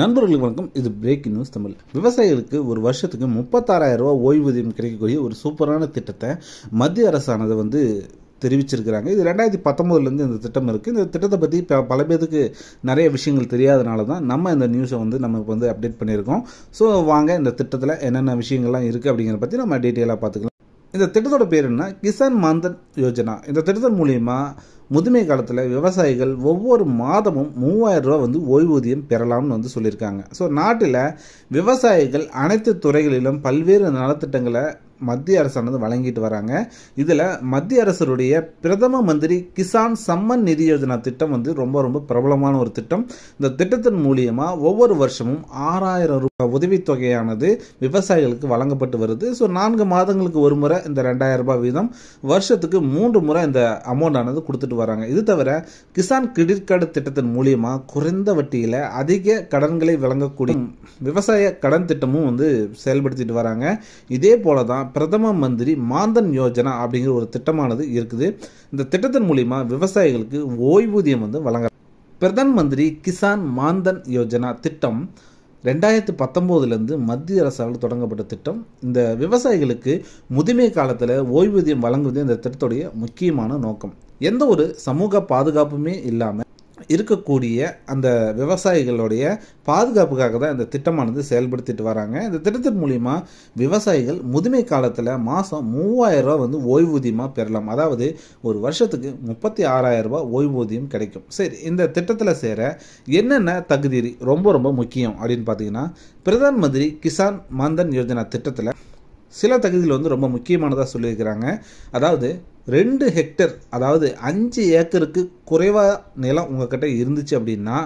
நண்பர்களுக்கு வணக்கம் இது பிரேக் நியூஸ் தமிழ் விவசாயிகளுக்கு ஒரு வருஷத்துக்கு முப்பத்தாறாயிரம் ரூபா ஓய்வூதியம் கிடைக்கக்கூடிய ஒரு சூப்பரான திட்டத்தை மத்திய அரசானது வந்து தெரிவிச்சிருக்கிறாங்க இது ரெண்டாயிரத்தி பத்தொம்பதுலேருந்து இந்த திட்டம் இருக்குது இந்த திட்டத்தை பற்றி இப்போ பல பேருக்கு நிறைய விஷயங்கள் தெரியாதனால தான் நம்ம இந்த நியூஸை வந்து நம்ம இப்போ வந்து அப்டேட் பண்ணியிருக்கோம் ஸோ வாங்க இந்த திட்டத்தில் என்னென்ன விஷயங்கள்லாம் இருக்குது அப்படிங்கிறத பற்றி நம்ம டீட்டெயிலாக பார்த்துக்கலாம் இந்த திட்டத்தோட பேர் என்ன கிசான் மாந்தன் யோஜனா இந்த திட்டத்தின் மூலியமாக முதுமை காலத்தில் விவசாயிகள் ஒவ்வொரு மாதமும் மூவாயிரம் ரூபா வந்து ஓய்வூதியம் பெறலாம்னு வந்து சொல்லியிருக்காங்க ஸோ நாட்டில் விவசாயிகள் அனைத்து துறைகளிலும் பல்வேறு நலத்திட்டங்களை மத்திய அரசானது வழங்கிட்டு வராங்க இதில் மத்திய அரசருடைய பிரதம மந்திரி கிசான் சம்மன் நிதி யோஜனா திட்டம் வந்து ரொம்ப ரொம்ப பிரபலமான ஒரு திட்டம் இந்த திட்டத்தின் மூலியமா ஒவ்வொரு வருஷமும் ஆறாயிரம் ரூபாய் உதவித்தொகையானது விவசாயிகளுக்கு வழங்கப்பட்டு வருது ஸோ நான்கு மாதங்களுக்கு ஒரு முறை இந்த ரெண்டாயிரம் ரூபாய் வீதம் வருஷத்துக்கு மூன்று முறை இந்த அமௌண்ட் ஆனது கொடுத்துட்டு வராங்க இது தவிர கிசான் கிரெடிட் கார்டு திட்டத்தின் மூலியமா குறைந்த வட்டியில் அதிக கடன்களை வழங்கக்கூடிய விவசாய கடன் திட்டமும் வந்து செயல்படுத்திட்டு வராங்க இதே போல தான் பிரதம மந்திரி மாந்தன் யோஜனா அப்படிங்கிற ஒரு திட்டமானது இருக்குது இந்த திட்டத்தின் மூலிமா விவசாயிகளுக்கு ஓய்வூதியம் வந்து வழங்க பிரதான் மந்திரி கிசான் மாந்தன் யோஜனா திட்டம் ரெண்டாயிரத்து பத்தொம்போதுலேருந்து மத்திய அரசால் தொடங்கப்பட்ட திட்டம் இந்த விவசாயிகளுக்கு முதுமை காலத்தில் ஓய்வூதியம் வழங்குவது இந்த திட்டத்துடைய முக்கியமான நோக்கம் எந்த ஒரு சமூக பாதுகாப்புமே இல்லாமல் இருக்கக்கூடிய அந்த விவசாயிகளுடைய பாதுகாப்புக்காக தான் இந்த திட்டமானது செயல்படுத்திட்டு வராங்க இந்த திட்டத்தின் மூலிமா விவசாயிகள் முதுமை காலத்தில் மாதம் மூவாயிரம் ரூபா வந்து ஓய்வூதியமாக பெறலாம் அதாவது ஒரு வருஷத்துக்கு முப்பத்தி ஆறாயிரம் ரூபா ஓய்வூதியம் கிடைக்கும் சரி இந்த திட்டத்தில் சேர என்னென்ன தகுதி ரொம்ப ரொம்ப முக்கியம் அப்படின்னு பார்த்தீங்கன்னா பிரதான் மந்திரி கிசான் மான்தன் யோஜனா திட்டத்தில் சில தகுதியில் வந்து ரொம்ப முக்கியமானதாக சொல்லியிருக்கிறாங்க அதாவது ரெண்டு ஹெக்டர் அதாவது அஞ்சு ஏக்கருக்கு குறைவாக நிலம் உங்கள்கிட்ட இருந்துச்சு அப்படின்னா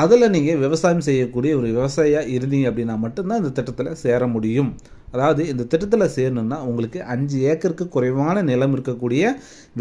அதில் நீங்கள் விவசாயம் செய்யக்கூடிய ஒரு விவசாயியாக இருந்தீங்க அப்படின்னா மட்டும்தான் இந்த திட்டத்தில் சேர முடியும் அதாவது இந்த திட்டத்தில் சேரணுன்னா உங்களுக்கு அஞ்சு ஏக்கருக்கு குறைவான நிலம் இருக்கக்கூடிய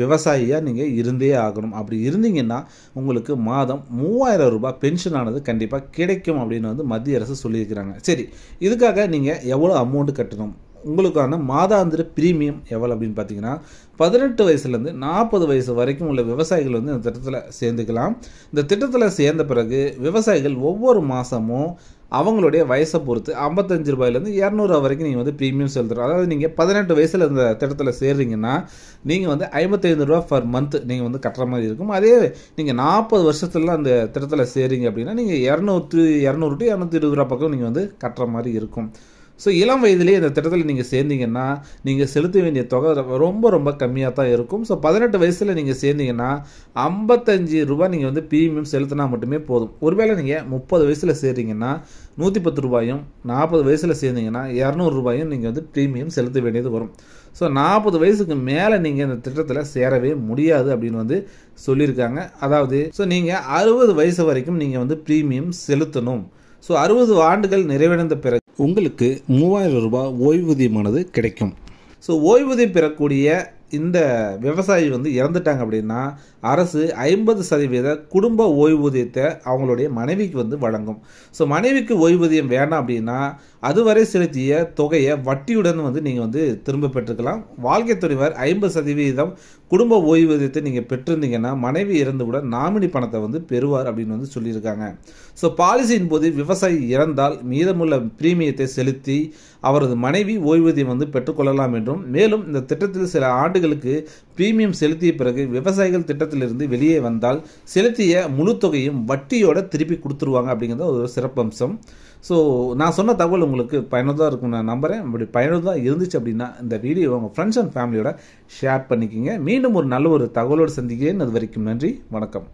விவசாயியாக நீங்கள் இருந்தே ஆகணும் அப்படி இருந்தீங்கன்னா உங்களுக்கு மாதம் மூவாயிரம் ரூபாய் பென்ஷனானது கண்டிப்பாக கிடைக்கும் அப்படின்னு வந்து மத்திய அரசு சொல்லியிருக்கிறாங்க சரி இதுக்காக நீங்கள் எவ்வளோ அமௌண்ட்டு கட்டணும் உங்களுக்கான மாதாந்திர பிரீமியம் எவ்வளோ அப்படின்னு பார்த்தீங்கன்னா பதினெட்டு வயசுலேருந்து நாற்பது வயசு வரைக்கும் உள்ள விவசாயிகள் வந்து இந்த திட்டத்தில் சேர்ந்துக்கலாம் இந்த திட்டத்தில் சேர்ந்த பிறகு விவசாயிகள் ஒவ்வொரு மாதமும் அவங்களுடைய வயசை பொறுத்து ஐம்பத்தஞ்சு ரூபாயிலேருந்து இரநூறுவா வரைக்கும் நீங்கள் வந்து ப்ரீமியம் செலுத்துகிறோம் அதாவது நீங்கள் பதினெட்டு வயசில் இந்த திட்டத்தில் சேர்றீங்கன்னா நீங்கள் வந்து ஐம்பத்தைந்து ரூபா பர் மந்த் நீங்கள் வந்து கட்டுற மாதிரி இருக்கும் அதே நீங்கள் நாற்பது வருஷத்துலலாம் அந்த திட்டத்தில் சேரீங்க அப்படின்னா நீங்கள் இரநூத்தி இரநூறு டு இரநூத்தி இருபது ரூபா பக்கம் நீங்கள் வந்து கட்டுற மாதிரி இருக்கும் ஸோ இளம் வயதிலே இந்த திட்டத்தில் நீங்கள் சேர்ந்தீங்கன்னா நீங்கள் செலுத்த வேண்டிய தொகை ரொம்ப ரொம்ப கம்மியாக தான் இருக்கும் ஸோ பதினெட்டு வயசில் நீங்கள் சேர்ந்தீங்கன்னா ஐம்பத்தஞ்சு ரூபா நீங்கள் வந்து ப்ரீமியம் செலுத்தினா மட்டுமே போதும் ஒருவேளை நீங்கள் முப்பது வயசில் சேர்றீங்கன்னா நூற்றி பத்து ரூபாயும் நாற்பது வயசில் சேர்ந்தீங்கன்னா இரநூறுபாயும் நீங்கள் வந்து ப்ரீமியம் செலுத்த வேண்டியது வரும் ஸோ நாற்பது வயசுக்கு மேலே நீங்கள் இந்த திட்டத்தில் சேரவே முடியாது அப்படின்னு வந்து சொல்லியிருக்காங்க அதாவது ஸோ நீங்கள் அறுபது வயசு வரைக்கும் நீங்கள் வந்து ப்ரீமியம் செலுத்தணும் ஸோ அறுபது ஆண்டுகள் நிறைவடைந்த பிறகு உங்களுக்கு மூவாயிரம் ரூபாய் ஓய்வூதியமானது கிடைக்கும் ஸோ ஓய்வூதியம் பெறக்கூடிய இந்த விவசாயி வந்து இறந்துட்டாங்க அப்படின்னா அரசு ஐம்பது சதவீத குடும்ப ஓய்வூதியத்தை அவங்களுடைய மனைவிக்கு வந்து வழங்கும் ஸோ மனைவிக்கு ஓய்வூதியம் வேணாம் அப்படின்னா அதுவரை செலுத்திய தொகையை வட்டியுடன் வந்து நீங்கள் வந்து திரும்ப பெற்றுக்கலாம் வாழ்க்கை துறைவர் ஐம்பது சதவீதம் குடும்ப ஓய்வூதியத்தை நீங்கள் பெற்றிருந்தீங்கன்னா மனைவி இறந்து கூட நாமினி பணத்தை வந்து பெறுவார் அப்படின்னு வந்து சொல்லியிருக்காங்க ஸோ பாலிசியின் போது விவசாயி இறந்தால் மீதமுள்ள பிரீமியத்தை செலுத்தி அவரது மனைவி ஓய்வூதியம் வந்து பெற்றுக்கொள்ளலாம் என்றும் மேலும் இந்த திட்டத்தில் சில ஆண்டு ஆண்டுகளுக்கு பிரீமியம் செலுத்திய பிறகு விவசாயிகள் திட்டத்திலிருந்து வெளியே வந்தால் செலுத்திய முழு தொகையும் வட்டியோட திருப்பி கொடுத்துருவாங்க அப்படிங்கிறத ஒரு சிறப்பம்சம் ஸோ நான் சொன்ன தகவல் உங்களுக்கு பயனுள்ளதாக இருக்கும் நான் நம்புகிறேன் இப்படி பயனுள்ளதாக இருந்துச்சு அப்படின்னா இந்த வீடியோ உங்கள் ஃப்ரெண்ட்ஸ் அண்ட் ஃபேமிலியோட ஷேர் பண்ணிக்கிங்க மீண்டும் ஒரு நல்ல ஒரு தகவலோடு சந்திக்கிறேன் அது வரைக்கும் நன்றி வணக்கம்